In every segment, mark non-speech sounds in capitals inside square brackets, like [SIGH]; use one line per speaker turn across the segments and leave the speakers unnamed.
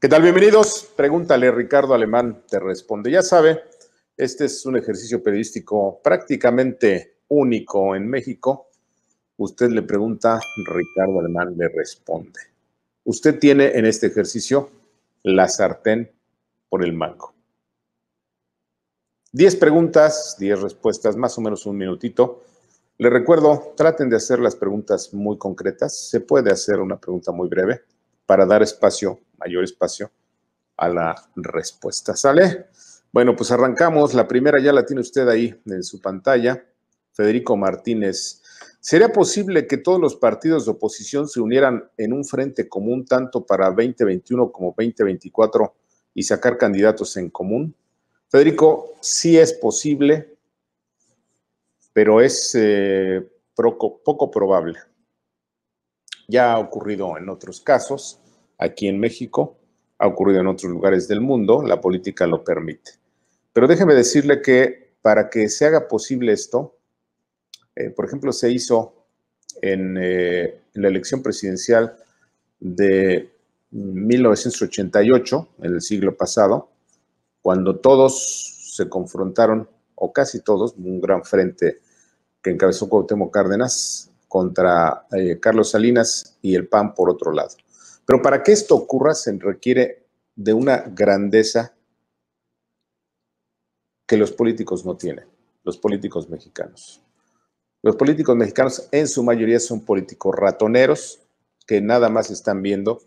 ¿Qué tal? Bienvenidos. Pregúntale, Ricardo Alemán te responde. Ya sabe, este es un ejercicio periodístico prácticamente único en México. Usted le pregunta, Ricardo Alemán le responde. Usted tiene en este ejercicio la sartén por el mango. Diez preguntas, 10 respuestas, más o menos un minutito. Les recuerdo, traten de hacer las preguntas muy concretas. Se puede hacer una pregunta muy breve para dar espacio, mayor espacio a la respuesta. ¿Sale? Bueno, pues arrancamos. La primera ya la tiene usted ahí en su pantalla. Federico Martínez. ¿Sería posible que todos los partidos de oposición se unieran en un frente común tanto para 2021 como 2024 y sacar candidatos en común? Federico, sí es posible, pero es eh, poco, probable. Ya ha ocurrido en otros casos, aquí en México, ha ocurrido en otros lugares del mundo, la política lo permite. Pero déjeme decirle que para que se haga posible esto, eh, por ejemplo, se hizo en eh, la elección presidencial de 1988, en el siglo pasado, cuando todos se confrontaron, o casi todos, un gran frente que encabezó Cuauhtémoc Cárdenas contra eh, Carlos Salinas y el PAN por otro lado. Pero para que esto ocurra se requiere de una grandeza que los políticos no tienen, los políticos mexicanos. Los políticos mexicanos en su mayoría son políticos ratoneros que nada más están viendo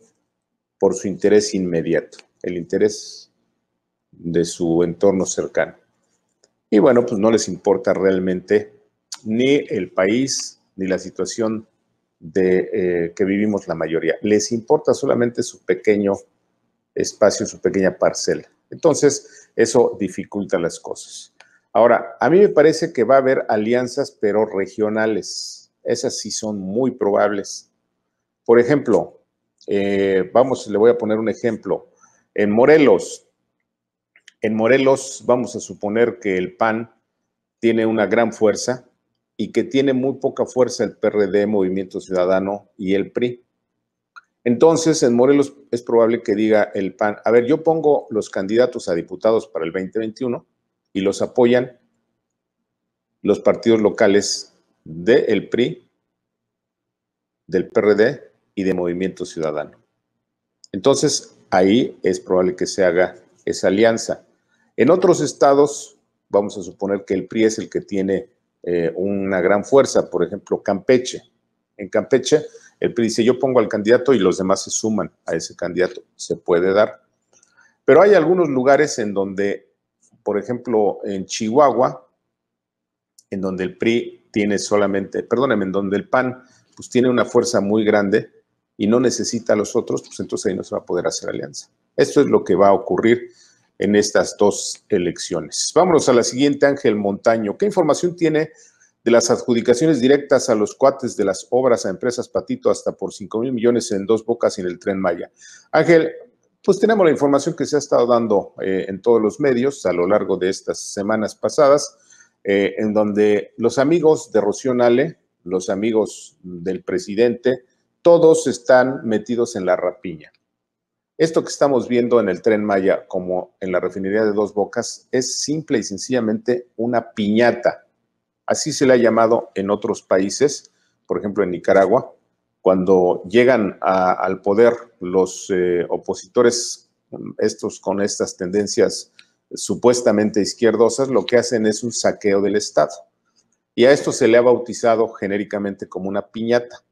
por su interés inmediato, el interés de su entorno cercano. Y bueno, pues no les importa realmente ni el país, ni la situación de, eh, que vivimos la mayoría. Les importa solamente su pequeño espacio, su pequeña parcela. Entonces, eso dificulta las cosas. Ahora, a mí me parece que va a haber alianzas, pero regionales. Esas sí son muy probables. Por ejemplo, eh, vamos, le voy a poner un ejemplo. En Morelos, en Morelos vamos a suponer que el PAN tiene una gran fuerza y que tiene muy poca fuerza el PRD, Movimiento Ciudadano y el PRI. Entonces, en Morelos es probable que diga el PAN, a ver, yo pongo los candidatos a diputados para el 2021 y los apoyan los partidos locales del PRI, del PRD y de Movimiento Ciudadano. Entonces, ahí es probable que se haga esa alianza. En otros estados, vamos a suponer que el PRI es el que tiene eh, una gran fuerza, por ejemplo, Campeche. En Campeche, el PRI dice, yo pongo al candidato y los demás se suman a ese candidato. Se puede dar. Pero hay algunos lugares en donde, por ejemplo, en Chihuahua, en donde el PRI tiene solamente, perdónenme, en donde el PAN pues, tiene una fuerza muy grande y no necesita a los otros, pues entonces ahí no se va a poder hacer alianza. Esto es lo que va a ocurrir en estas dos elecciones. Vámonos a la siguiente, Ángel Montaño. ¿Qué información tiene de las adjudicaciones directas a los cuates de las obras a empresas Patito hasta por 5 mil millones en dos bocas y en el tren Maya? Ángel, pues tenemos la información que se ha estado dando eh, en todos los medios a lo largo de estas semanas pasadas, eh, en donde los amigos de Rocío Nale, los amigos del presidente, todos están metidos en la rapiña. Esto que estamos viendo en el tren Maya, como en la refinería de Dos Bocas, es simple y sencillamente una piñata. Así se le ha llamado en otros países, por ejemplo en Nicaragua, cuando llegan al poder los eh, opositores, estos con estas tendencias supuestamente izquierdosas, lo que hacen es un saqueo del Estado. Y a esto se le ha bautizado genéricamente como una piñata.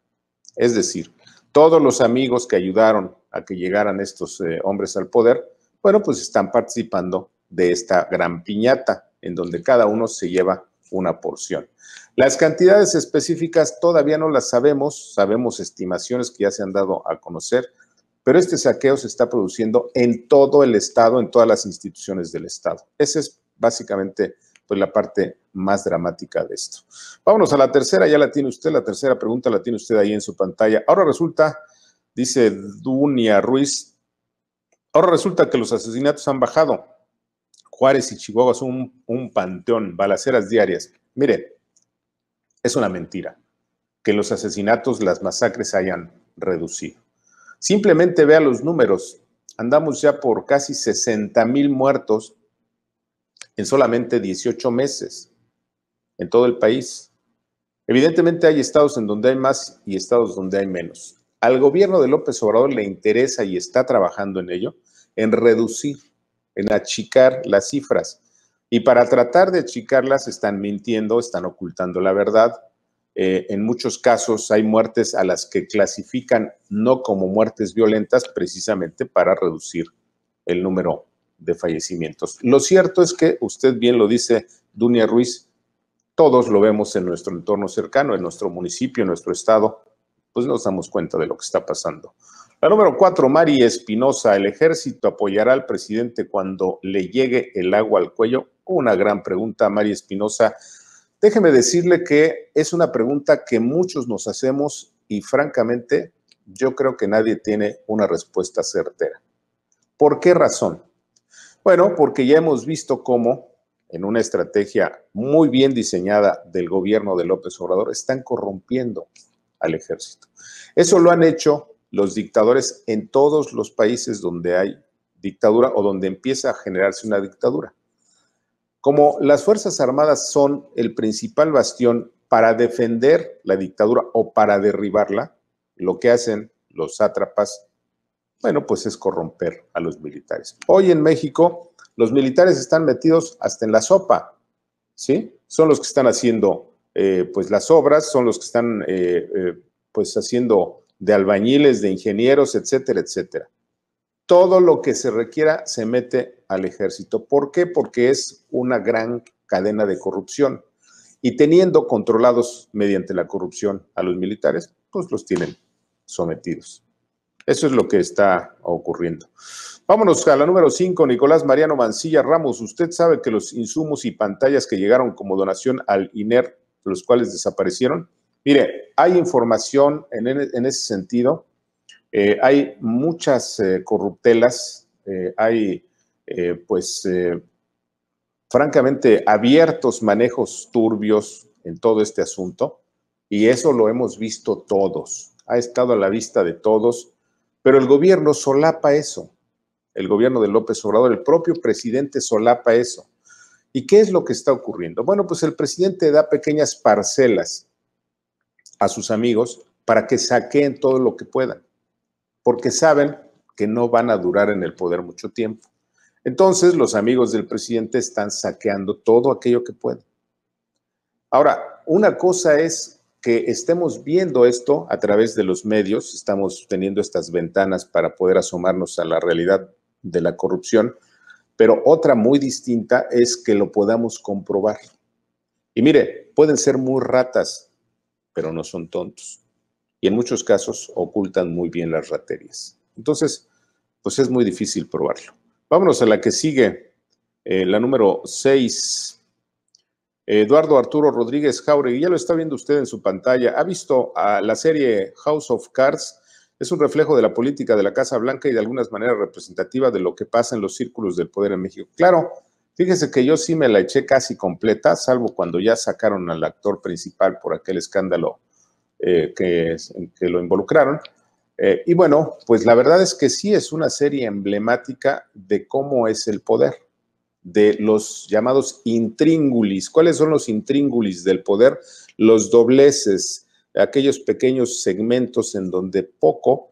Es decir, todos los amigos que ayudaron a que llegaran estos eh, hombres al poder, bueno, pues están participando de esta gran piñata en donde cada uno se lleva una porción. Las cantidades específicas todavía no las sabemos, sabemos estimaciones que ya se han dado a conocer, pero este saqueo se está produciendo en todo el Estado, en todas las instituciones del Estado. Esa es básicamente pues, la parte más dramática de esto. Vámonos a la tercera, ya la tiene usted, la tercera pregunta la tiene usted ahí en su pantalla. Ahora resulta Dice Dunia Ruiz, ahora resulta que los asesinatos han bajado. Juárez y Chihuahua son un, panteón, balaceras diarias. Mire, es una mentira que los asesinatos, las masacres hayan reducido. Simplemente vea los números. Andamos ya por casi 60 mil muertos en solamente 18 meses en todo el país. Evidentemente hay estados en donde hay más y estados donde hay menos. Al gobierno de López Obrador le interesa y está trabajando en ello, en reducir, en achicar las cifras. Y para tratar de achicarlas están mintiendo, están ocultando la verdad. Eh, en muchos casos hay muertes a las que clasifican no como muertes violentas precisamente para reducir el número de fallecimientos. Lo cierto es que, usted bien lo dice, Dunia Ruiz, todos lo vemos en nuestro entorno cercano, en nuestro municipio, en nuestro estado, pues nos damos cuenta de lo que está pasando. La número cuatro, Mari Espinosa, el ejército apoyará al presidente cuando le llegue el agua al cuello. Una gran pregunta, Mari Espinosa. Déjeme decirle que es una pregunta que muchos nos hacemos y francamente yo creo que nadie tiene una respuesta certera. ¿Por qué razón? Bueno, porque ya hemos visto cómo en una estrategia muy bien diseñada del gobierno de López Obrador están corrompiendo al ejército. Eso lo han hecho los dictadores en todos los países donde hay dictadura o donde empieza a generarse una dictadura. Como las Fuerzas Armadas son el principal bastión para defender la dictadura o para derribarla, lo que hacen los sátrapas, bueno, pues es corromper a los militares. Hoy en México los militares están metidos hasta en la sopa, ¿sí? Son los que están haciendo eh, pues las obras, son los que están eh, eh, pues haciendo de albañiles, de ingenieros, etcétera, etcétera. Todo lo que se requiera se mete al ejército. ¿Por qué? Porque es una gran cadena de corrupción. Y teniendo controlados mediante la corrupción a los militares, pues los tienen sometidos. Eso es lo que está ocurriendo. Vámonos a la número 5, Nicolás Mariano Mancilla Ramos. Usted sabe que los insumos y pantallas que llegaron como donación al INER los cuales desaparecieron. Mire, hay información en, ese sentido, eh, hay muchas eh, corruptelas, eh, hay pues francamente abiertos manejos turbios en todo este asunto y eso lo hemos visto todos, ha estado a la vista de todos, pero el gobierno solapa eso, el gobierno de López Obrador, el propio presidente solapa eso. ¿Y qué es lo que está ocurriendo? Bueno, pues el presidente da pequeñas parcelas a sus amigos para que saquen todo lo que puedan, porque saben que no van a durar en el poder mucho tiempo. Entonces, los amigos del presidente están saqueando todo aquello que pueden. Ahora, una cosa es que estemos viendo esto a través de los medios, estamos teniendo estas ventanas para poder asomarnos a la realidad de la corrupción, pero otra muy distinta es que lo podamos comprobar. Y mire, pueden ser muy ratas, pero no son tontos. Y en muchos casos ocultan muy bien las raterías. Entonces, pues es muy difícil probarlo. Vámonos a la que sigue, eh, la número 6. Eduardo Arturo Rodríguez Jauregui, ya lo está viendo usted en su pantalla. ¿Ha visto la serie House of Cards? es un reflejo de la política de la Casa Blanca y de algunas maneras representativa de lo que pasa en los círculos del poder en México. Claro, fíjese que yo sí me la eché casi completa, salvo cuando ya sacaron al actor principal por aquel escándalo eh, que, lo involucraron. Eh, y bueno, pues la verdad es que sí es una serie emblemática de cómo es el poder, de los llamados intríngulis. ¿Cuáles son los intríngulis del poder? Los dobleces, aquellos pequeños segmentos en donde poco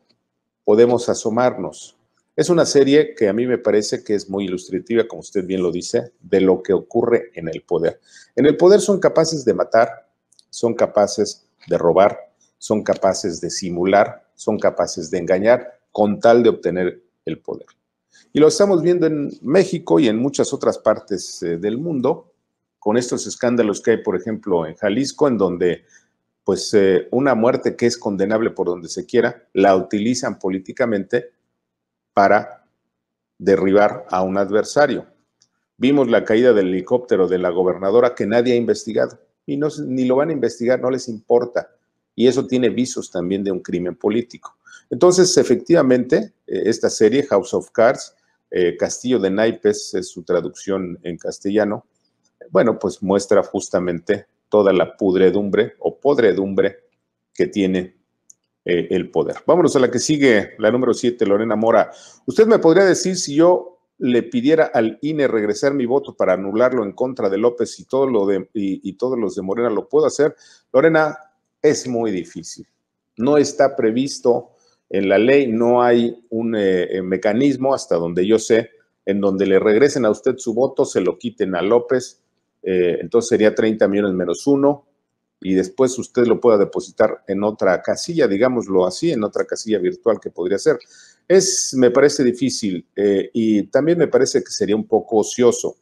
podemos asomarnos. Es una serie que a mí me parece que es muy ilustrativa, como usted bien lo dice, de lo que ocurre en el poder. En el poder son capaces de matar, son capaces de robar, son capaces de simular, son capaces de engañar con tal de obtener el poder. Y lo estamos viendo en México y en muchas otras partes eh, del mundo, con estos escándalos que hay, por ejemplo, en Jalisco, en donde pues eh, una muerte que es condenable por donde se quiera, la utilizan políticamente para derribar a un adversario. Vimos la caída del helicóptero de la gobernadora que nadie ha investigado y no, ni lo van a investigar, no les importa. Y eso tiene visos también de un crimen político. Entonces, efectivamente, eh, esta serie, House of Cards, eh, Castillo de Naipes es su traducción en castellano, bueno, pues muestra justamente toda la pudredumbre o podredumbre que tiene eh, el poder. Vámonos a la que sigue, la número 7, Lorena Mora. ¿Usted me podría decir si yo le pidiera al INE regresar mi voto para anularlo en contra de López y, todo lo de, y, todos los de Morena, ¿lo puedo hacer? Lorena, es muy difícil. No está previsto en la ley, no hay un eh, eh, mecanismo, hasta donde yo sé, en donde le regresen a usted su voto, se lo quiten a López eh, entonces sería 30 millones menos uno, y después usted lo pueda depositar en otra casilla, digámoslo así, en otra casilla virtual que podría ser. Es, me parece difícil eh, y también me parece que sería un poco ocioso.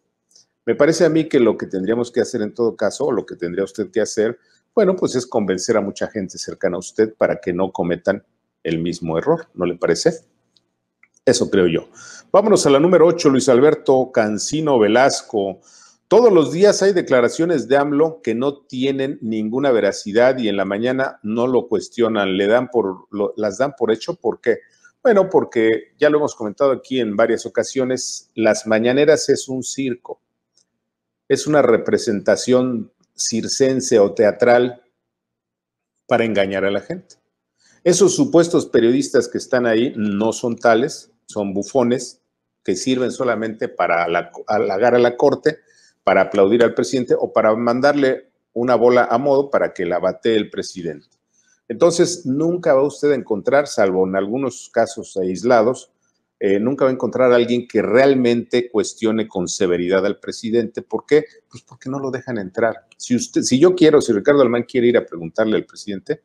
Me parece a mí que lo que tendríamos que hacer en todo caso, o lo que tendría usted que hacer, bueno, pues es convencer a mucha gente cercana a usted para que no cometan el mismo error, ¿no le parece? Eso creo yo. Vámonos a la número 8, Luis Alberto Cancino Velasco. Todos los días hay declaraciones de AMLO que no tienen ninguna veracidad y en la mañana no lo cuestionan, le dan por, las dan por hecho. ¿Por qué? Bueno, porque ya lo hemos comentado aquí en varias ocasiones, las mañaneras es un circo, es una representación circense o teatral para engañar a la gente. Esos supuestos periodistas que están ahí no son tales, son bufones que sirven solamente para halagar a la corte para aplaudir al presidente o para mandarle una bola a modo para que la bate el presidente. Entonces, nunca va usted a encontrar, salvo en algunos casos aislados, eh, nunca va a encontrar a alguien que realmente cuestione con severidad al presidente. ¿Por qué? Pues porque no lo dejan entrar. Si, usted, si yo quiero, si Ricardo Alman quiere ir a preguntarle al presidente,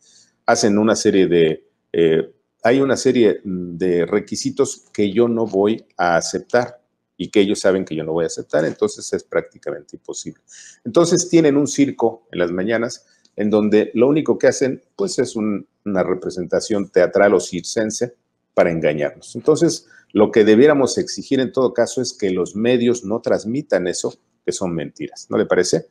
hacen una serie de... Eh, hay una serie de requisitos que yo no voy a aceptar y que ellos saben que yo no voy a aceptar, entonces es prácticamente imposible. Entonces tienen un circo en las mañanas en donde lo único que hacen pues es una representación teatral o circense para engañarnos. Entonces, lo que debiéramos exigir en todo caso es que los medios no transmitan eso, que son mentiras. ¿No le parece?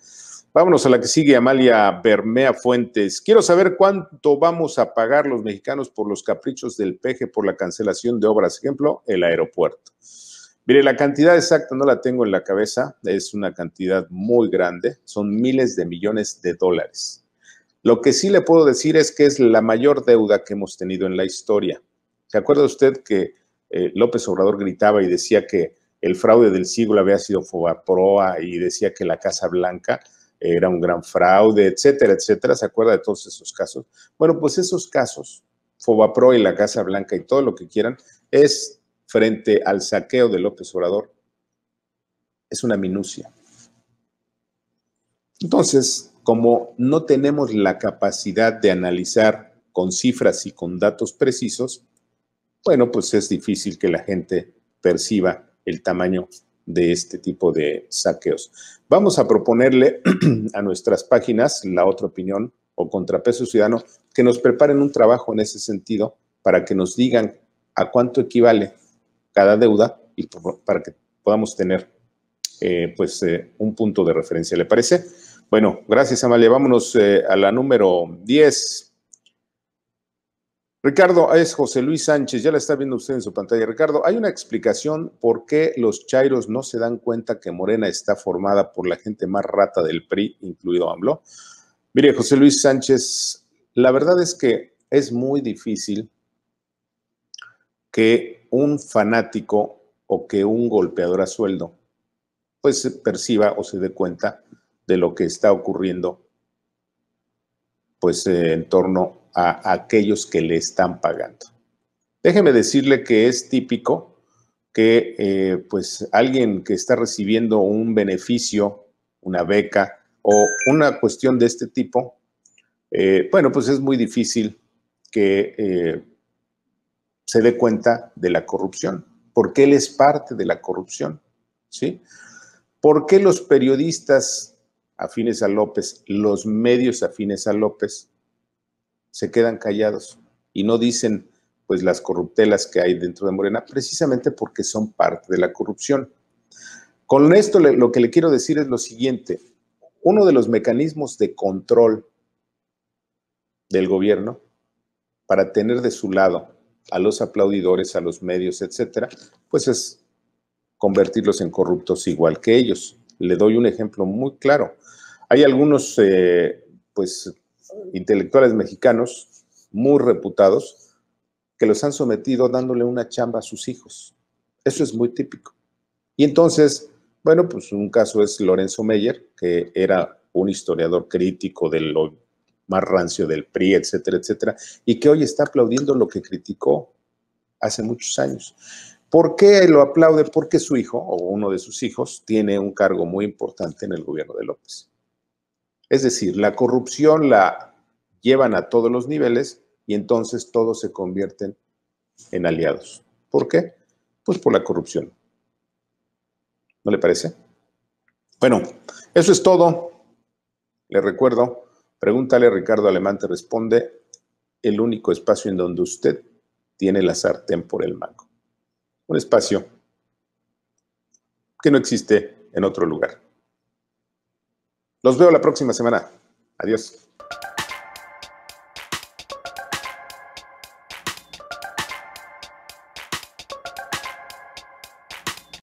Vámonos a la que sigue, Amalia Bermea Fuentes. Quiero saber cuánto vamos a pagar los mexicanos por los caprichos del peje por la cancelación de obras, ejemplo, el aeropuerto. Mire, la cantidad exacta no la tengo en la cabeza, es una cantidad muy grande, son miles de millones de dólares. Lo que sí le puedo decir es que es la mayor deuda que hemos tenido en la historia. ¿Se acuerda usted que eh, López Obrador gritaba y decía que el fraude del siglo había sido Fobaproa y decía que la Casa Blanca era un gran fraude, etcétera, etcétera? ¿Se acuerda de todos esos casos? Bueno, pues esos casos, Fobaproa y la Casa Blanca y todo lo que quieran, es frente al saqueo de López Obrador es una minucia. Entonces, como no tenemos la capacidad de analizar con cifras y con datos precisos, bueno, pues es difícil que la gente perciba el tamaño de este tipo de saqueos. Vamos a proponerle [CLEARS THROAT] a nuestras páginas, la otra opinión o contrapeso ciudadano, que nos preparen un trabajo en ese sentido para que nos digan a cuánto equivale cada deuda y para que podamos tener eh, pues eh, un punto de referencia, ¿le parece? Bueno, gracias Amalia. Vámonos eh, a la número 10. Ricardo, ah, es José Luis Sánchez, ya la está viendo usted en su pantalla. Ricardo, hay una explicación por qué los Chairos no se dan cuenta que Morena está formada por la gente más rata del PRI, incluido AMLO. Mire, José Luis Sánchez, la verdad es que es muy difícil que un fanático o que un golpeador a sueldo pues perciba o se dé cuenta de lo que está ocurriendo pues eh, en torno a aquellos que le están pagando. Déjeme decirle que es típico que eh, pues alguien que está recibiendo un beneficio, una beca o una cuestión de este tipo, eh, bueno, pues es muy difícil que se dé cuenta de la corrupción, porque él es parte de la corrupción. ¿sí? ¿Por qué los periodistas afines a López, los medios afines a López, se quedan callados y no dicen pues las corruptelas que hay dentro de Morena, precisamente porque son parte de la corrupción. Con esto lo que le quiero decir es lo siguiente, uno de los mecanismos de control del gobierno para tener de su lado a los aplaudidores, a los medios, etcétera, pues es convertirlos en corruptos igual que ellos. Le doy un ejemplo muy claro. Hay algunos, eh, pues, intelectuales mexicanos muy reputados que los han sometido dándole una chamba a sus hijos. Eso es muy típico. Y entonces, bueno, pues un caso es Lorenzo Meyer, que era un historiador crítico del lo más rancio del PRI, etcétera, etcétera, y que hoy está aplaudiendo lo que criticó hace muchos años. ¿Por qué lo aplaude? Porque su hijo o uno de sus hijos tiene un cargo muy importante en el gobierno de López. Es decir, la corrupción la llevan a todos los niveles y entonces todos se convierten en aliados. ¿Por qué? Pues por la corrupción. ¿No le parece? Bueno, eso es todo. Le recuerdo, Pregúntale, Ricardo Alemán te responde, el único espacio en donde usted tiene la sartén por el mango. Un espacio que no existe en otro lugar. Los veo la próxima semana. Adiós.